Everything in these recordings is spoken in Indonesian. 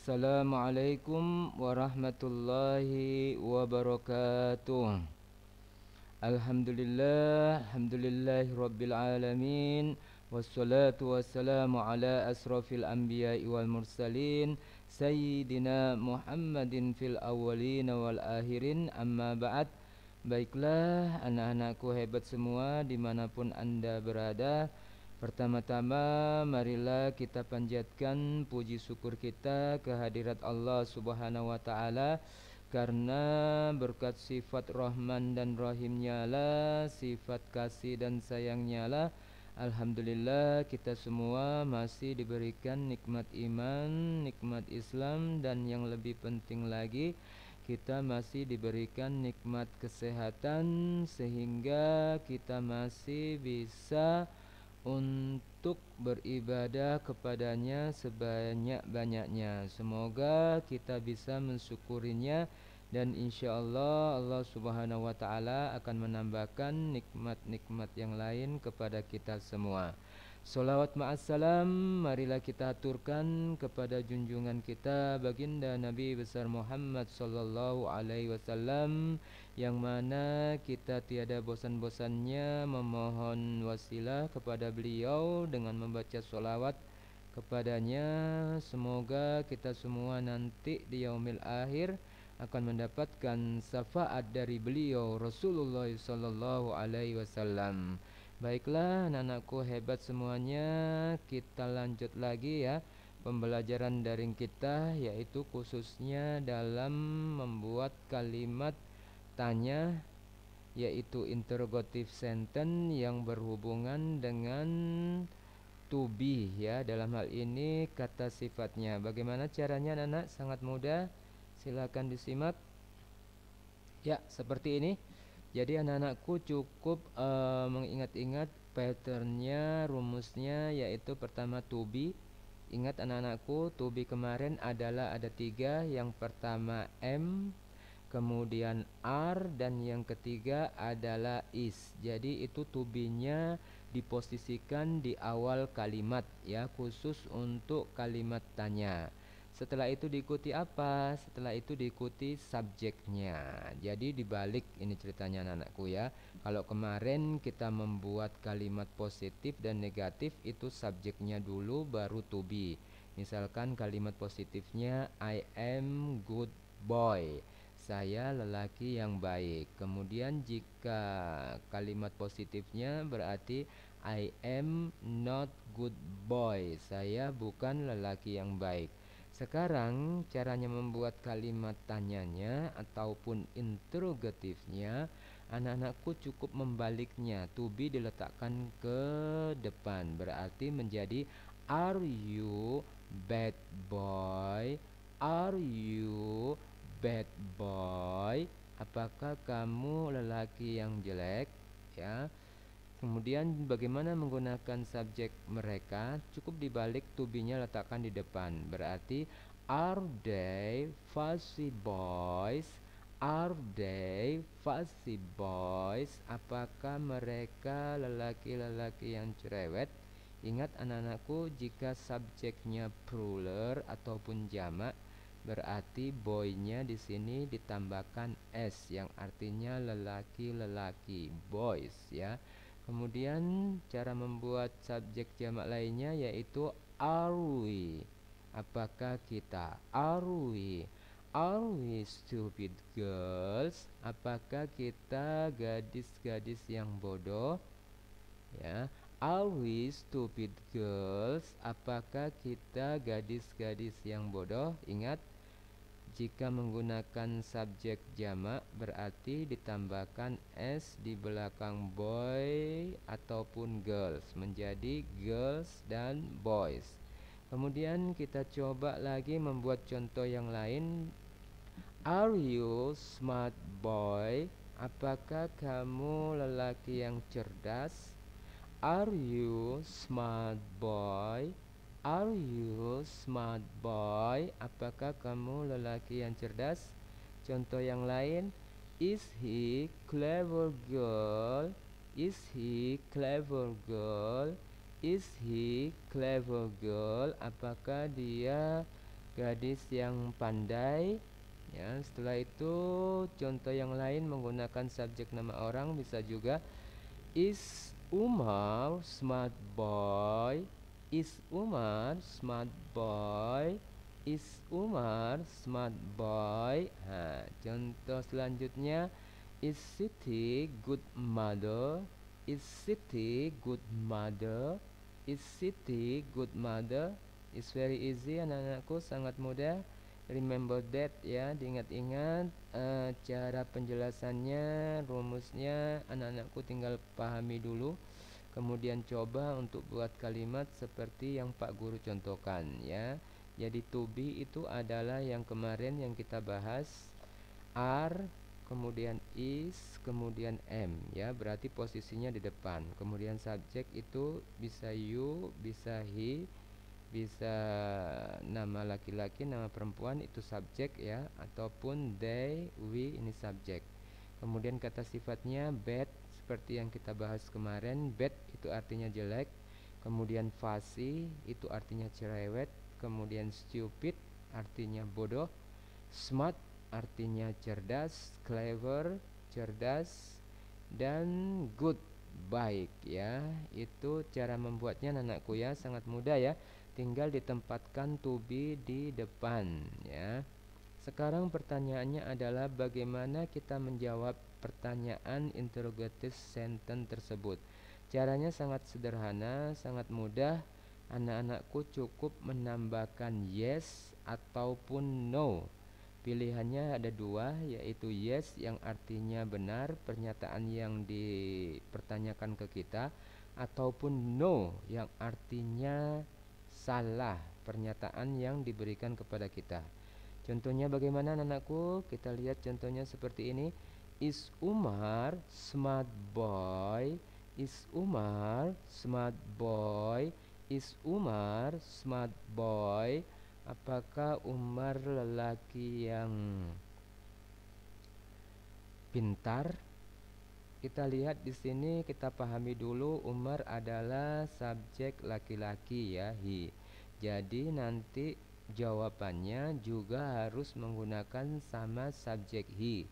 Assalamualaikum warahmatullahi wabarakatuh Alhamdulillah Alhamdulillah rabbil alamin Wassalatu wassalamu ala asrafil anbiya wal mursalin Sayyidina Muhammadin fil awalin wal akhirin Amma ba'd Baiklah anak-anakku hebat semua dimanapun anda berada Alhamdulillah Pertama-tama marilah kita panjatkan puji syukur kita kehadirat Allah Subhanahu wa taala karena berkat sifat Rahman dan Rahimnya lah, sifat kasih dan sayangnya lah, Alhamdulillah kita semua masih diberikan nikmat iman, nikmat Islam dan yang lebih penting lagi kita masih diberikan nikmat kesehatan sehingga kita masih bisa untuk beribadah kepadanya sebanyak-banyaknya. Semoga kita bisa mensyukurinya dan insya Allah Allah Subhanahu wa Ta'ala akan menambahkan nikmat-nikmat yang lain kepada kita semua. Salawat ma'assalam Marilah kita aturkan kepada junjungan kita Baginda Nabi besar Muhammad Sallallahu alaihi wasallam yang mana kita tiada bosan-bosannya memohon wasilah kepada beliau dengan membaca sholawat kepadanya semoga kita semua nanti di yaumil akhir akan mendapatkan syafaat dari beliau Rasulullah sallallahu alaihi wasallam. Baiklah anak-anakku hebat semuanya, kita lanjut lagi ya pembelajaran daring kita yaitu khususnya dalam membuat kalimat tanya yaitu interrogative sentence yang berhubungan dengan to be ya dalam hal ini kata sifatnya bagaimana caranya anak-anak sangat mudah silakan disimak ya seperti ini jadi anak-anakku cukup uh, mengingat-ingat patternnya rumusnya yaitu pertama to be ingat anak-anakku to be kemarin adalah ada tiga yang pertama M kemudian R dan yang ketiga adalah is. Jadi itu to be-nya diposisikan di awal kalimat ya khusus untuk kalimat tanya. Setelah itu diikuti apa? Setelah itu diikuti subjeknya. Jadi dibalik ini ceritanya anakku ya. Kalau kemarin kita membuat kalimat positif dan negatif itu subjeknya dulu baru to be. Misalkan kalimat positifnya I am good boy saya lelaki yang baik. Kemudian jika kalimat positifnya berarti I am not good boy. Saya bukan lelaki yang baik. Sekarang caranya membuat kalimat tanyanya ataupun interrogatifnya anak-anakku cukup membaliknya to be diletakkan ke depan berarti menjadi are you bad boy? Are you bad boy apakah kamu lelaki yang jelek ya kemudian bagaimana menggunakan subjek mereka cukup dibalik tubinya letakkan di depan berarti are they fussy boys are they fussy boys apakah mereka lelaki-lelaki yang cerewet ingat anak-anakku jika subjeknya plural ataupun jamak Berarti boynya di sini ditambahkan s yang artinya lelaki-lelaki, boys ya. Kemudian cara membuat subjek jamak lainnya yaitu we Apakah kita we Are we stupid girls? Apakah kita gadis-gadis yang bodoh? Ya, are we stupid girls? Apakah kita gadis-gadis yang bodoh? Ingat jika menggunakan subjek jamak berarti ditambahkan s di belakang boy ataupun girls menjadi girls dan boys. Kemudian kita coba lagi membuat contoh yang lain. Are you smart boy? Apakah kamu lelaki yang cerdas? Are you smart boy? Are you smart boy? Apakah kamu lelaki yang cerdas? Contoh yang lain, is he clever girl? Is he clever girl? Is he clever girl? Apakah dia gadis yang pandai? Ya, setelah itu contoh yang lain menggunakan subjek nama orang bisa juga is Umar smart boy? Is Umar smart boy? Is Umar smart boy? Ha, contoh selanjutnya Is Siti good mother? Is Siti good mother? Is Siti good mother? Is very easy anak-anakku sangat mudah remember that ya diingat-ingat uh, cara penjelasannya rumusnya anak-anakku tinggal pahami dulu Kemudian coba untuk buat kalimat seperti yang Pak Guru contohkan ya. Jadi to be itu adalah yang kemarin yang kita bahas are kemudian is kemudian m ya berarti posisinya di depan kemudian subjek itu bisa you bisa he bisa nama laki-laki nama perempuan itu subjek ya ataupun they we ini subjek Kemudian kata sifatnya bad seperti yang kita bahas kemarin, bad itu artinya jelek, kemudian fasi itu artinya cerewet, kemudian stupid artinya bodoh, smart artinya cerdas, clever, cerdas dan good baik ya. Itu cara membuatnya anakku ya, sangat mudah ya. Tinggal ditempatkan to be di depan ya. Sekarang pertanyaannya adalah bagaimana kita menjawab pertanyaan interrogative sentence tersebut. Caranya sangat sederhana, sangat mudah. Anak-anakku cukup menambahkan yes ataupun no. Pilihannya ada dua, yaitu yes yang artinya benar, pernyataan yang dipertanyakan ke kita, ataupun no yang artinya salah, pernyataan yang diberikan kepada kita. Contohnya bagaimana anakku? Kita lihat contohnya seperti ini. Is Umar smart boy? Is Umar smart boy? Is Umar smart boy? Apakah Umar lelaki yang pintar? Kita lihat di sini kita pahami dulu Umar adalah subjek laki-laki ya. hi Jadi nanti jawabannya juga harus menggunakan sama subjek he.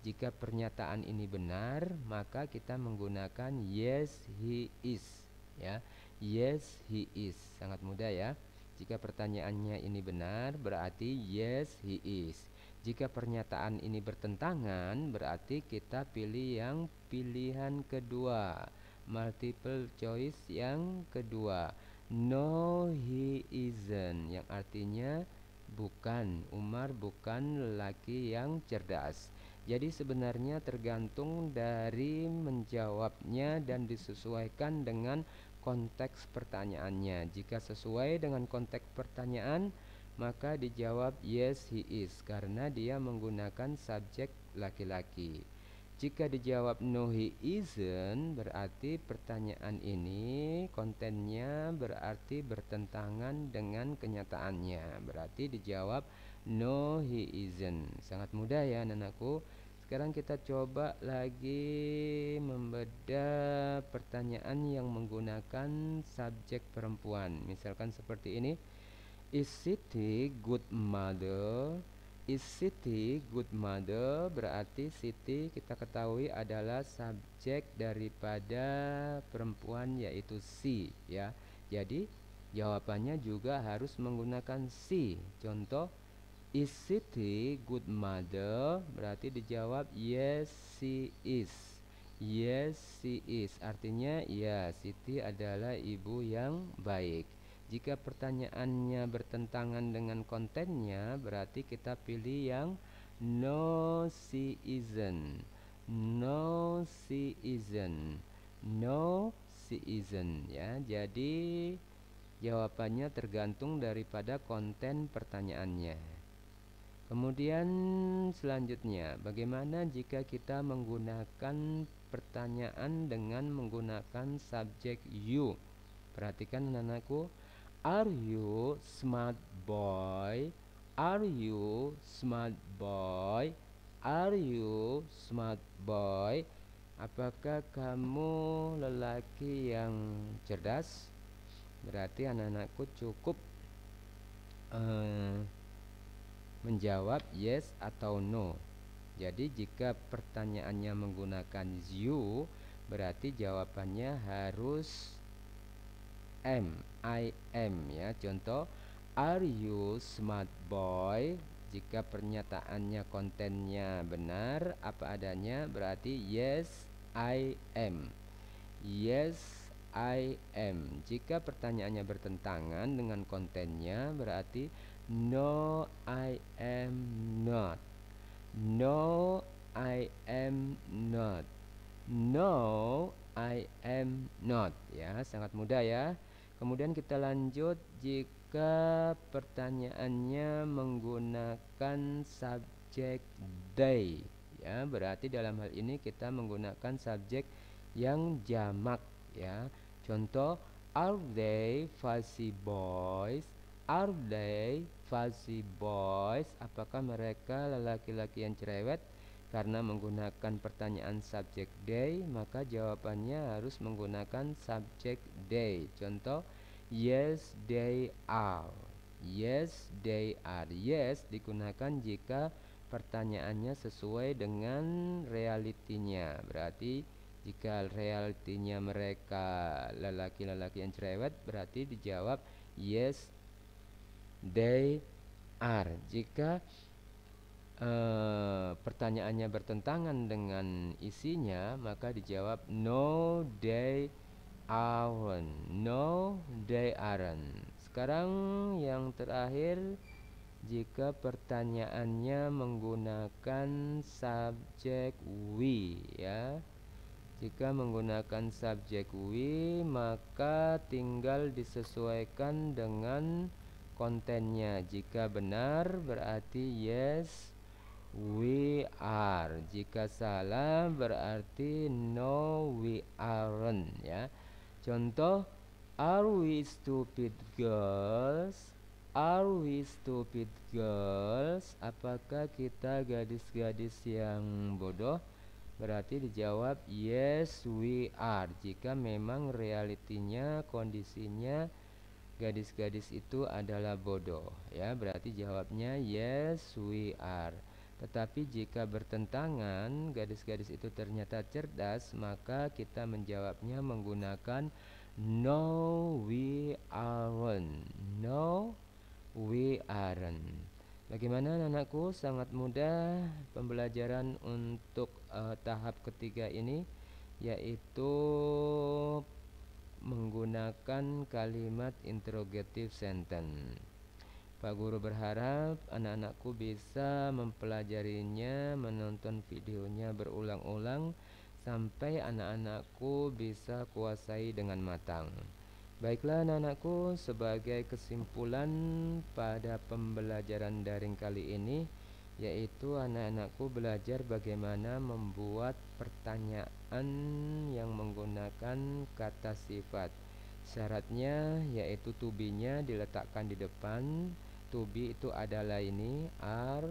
Jika pernyataan ini benar, maka kita menggunakan yes he is ya. Yes he is. Sangat mudah ya. Jika pertanyaannya ini benar, berarti yes he is. Jika pernyataan ini bertentangan, berarti kita pilih yang pilihan kedua, multiple choice yang kedua. No, he isn't. Yang artinya bukan. Umar bukan laki yang cerdas. Jadi sebenarnya tergantung dari menjawabnya dan disesuaikan dengan konteks pertanyaannya. Jika sesuai dengan konteks pertanyaan, maka dijawab yes he is karena dia menggunakan subjek laki-laki. Jika dijawab no he isn't berarti pertanyaan ini kontennya berarti bertentangan dengan kenyataannya. Berarti dijawab no he isn't. Sangat mudah ya anakku. Sekarang kita coba lagi membedah pertanyaan yang menggunakan subjek perempuan. Misalkan seperti ini. Is it Siti good mother? is Siti good mother berarti Siti kita ketahui adalah subjek daripada perempuan yaitu si ya. Jadi jawabannya juga harus menggunakan si. Contoh is Siti good mother berarti dijawab yes she is. Yes she is artinya ya Siti adalah ibu yang baik. Jika pertanyaannya bertentangan dengan kontennya, berarti kita pilih yang no she isn't. No she isn't. No she isn't ya. Jadi jawabannya tergantung daripada konten pertanyaannya. Kemudian selanjutnya, bagaimana jika kita menggunakan pertanyaan dengan menggunakan subjek you? Perhatikan anakku, Are you smart boy? Are you smart boy? Are you smart boy? Apakah kamu lelaki yang cerdas? Berarti anak-anakku cukup uh, menjawab yes atau no. Jadi jika pertanyaannya menggunakan you, berarti jawabannya harus M I am ya. Contoh are you smart boy? Jika pernyataannya kontennya benar apa adanya berarti yes I am. Yes I am. Jika pertanyaannya bertentangan dengan kontennya berarti no I am not. No I am not. No I am not ya, sangat mudah ya. Kemudian kita lanjut jika pertanyaannya menggunakan subjek day, ya berarti dalam hal ini kita menggunakan subjek yang jamak ya. Contoh are they fuzzy boys? Are they fuzzy boys? Apakah mereka lelaki-lelaki yang cerewet? Karena menggunakan pertanyaan subjek day, maka jawabannya harus menggunakan subjek day. Contoh, yes they are. Yes they are. Yes digunakan jika pertanyaannya sesuai dengan realitinya. Berarti jika realitinya mereka lelaki-lelaki yang cerewet, berarti dijawab yes they are. Jika e, pertanyaannya bertentangan dengan isinya, maka dijawab no day aren No day aren. Sekarang yang terakhir jika pertanyaannya menggunakan subjek we ya. Jika menggunakan subjek we, maka tinggal disesuaikan dengan kontennya. Jika benar berarti yes, we are jika salah berarti no we aren't ya contoh are we stupid girls are we stupid girls apakah kita gadis-gadis yang bodoh berarti dijawab yes we are jika memang realitinya kondisinya gadis-gadis itu adalah bodoh ya berarti jawabnya yes we are tetapi jika bertentangan, gadis-gadis itu ternyata cerdas, maka kita menjawabnya menggunakan no we aren't. No we aren't. Bagaimana anakku? Sangat mudah pembelajaran untuk uh, tahap ketiga ini yaitu menggunakan kalimat interrogative sentence. Pak guru berharap anak-anakku bisa mempelajarinya, menonton videonya berulang-ulang sampai anak-anakku bisa kuasai dengan matang. Baiklah anak-anakku, sebagai kesimpulan pada pembelajaran daring kali ini yaitu anak-anakku belajar bagaimana membuat pertanyaan yang menggunakan kata sifat. Syaratnya yaitu tubinya diletakkan di depan, to be itu adalah ini R,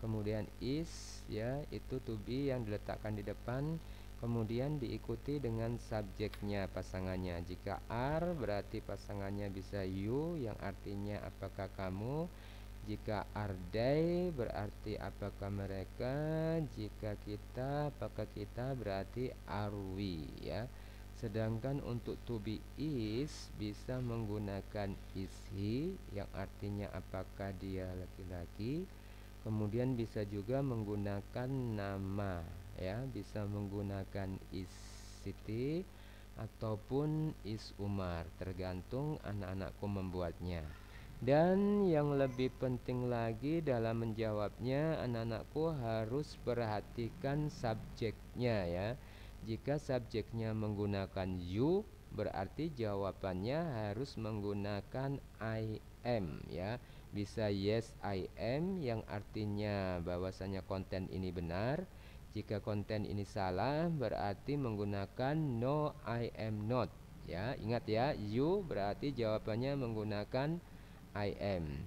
kemudian is ya itu to be yang diletakkan di depan kemudian diikuti dengan subjeknya pasangannya jika R berarti pasangannya bisa you yang artinya apakah kamu jika are they berarti apakah mereka jika kita apakah kita berarti are we ya Sedangkan untuk to be is bisa menggunakan is he yang artinya apakah dia laki-laki. Kemudian bisa juga menggunakan nama ya, bisa menggunakan is Siti ataupun is Umar tergantung anak-anakku membuatnya. Dan yang lebih penting lagi dalam menjawabnya anak-anakku harus perhatikan subjeknya ya jika subjeknya menggunakan you, berarti jawabannya harus menggunakan I am ya. Bisa yes I am yang artinya bahwasanya konten ini benar. Jika konten ini salah berarti menggunakan no I am not ya. Ingat ya, you berarti jawabannya menggunakan I am.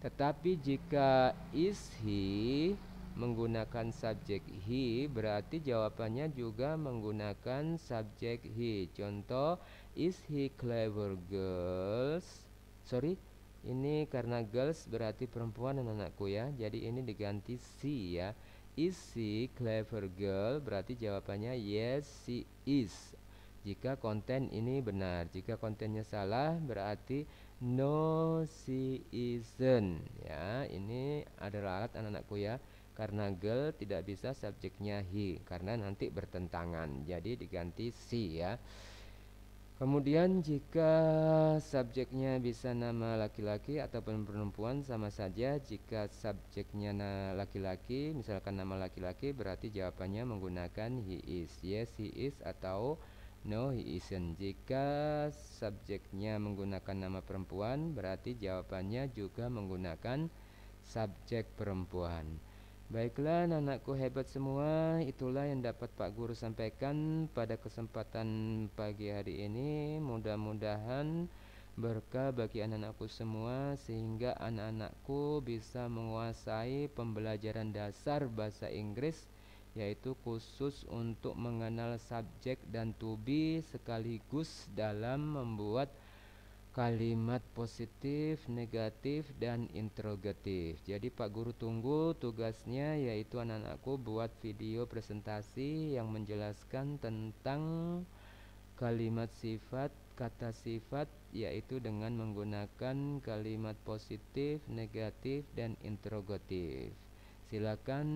Tetapi jika is he menggunakan subjek he berarti jawabannya juga menggunakan subjek he. Contoh is he clever girls? Sorry, ini karena girls berarti perempuan dan anakku ya. Jadi ini diganti si ya. Is she clever girl? Berarti jawabannya yes she is. Jika konten ini benar, jika kontennya salah berarti no she isn't ya. Ini adalah alat anak-anakku ya karena gel tidak bisa subjeknya he karena nanti bertentangan jadi diganti si ya kemudian jika subjeknya bisa nama laki-laki ataupun perempuan sama saja jika subjeknya laki-laki misalkan nama laki-laki berarti jawabannya menggunakan he is yes he is atau no he isn't jika subjeknya menggunakan nama perempuan berarti jawabannya juga menggunakan subjek perempuan Baiklah anakku hebat semua, itulah yang dapat Pak Guru sampaikan pada kesempatan pagi hari ini. Mudah-mudahan berkah bagi anak-anakku semua sehingga anak-anakku bisa menguasai pembelajaran dasar bahasa Inggris yaitu khusus untuk mengenal subjek dan tubi sekaligus dalam membuat kalimat positif, negatif, dan interrogatif. Jadi Pak Guru tunggu tugasnya yaitu anak-anakku buat video presentasi yang menjelaskan tentang kalimat sifat, kata sifat yaitu dengan menggunakan kalimat positif, negatif, dan interrogatif. Silakan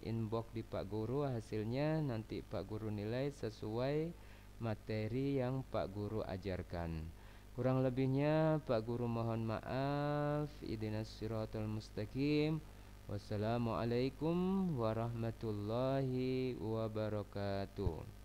inbox di Pak Guru hasilnya nanti Pak Guru nilai sesuai materi yang Pak Guru ajarkan. Kurang lebihnya Pak Guru mohon maaf. Idinas siratal mustaqim. Wassalamualaikum warahmatullahi wabarakatuh.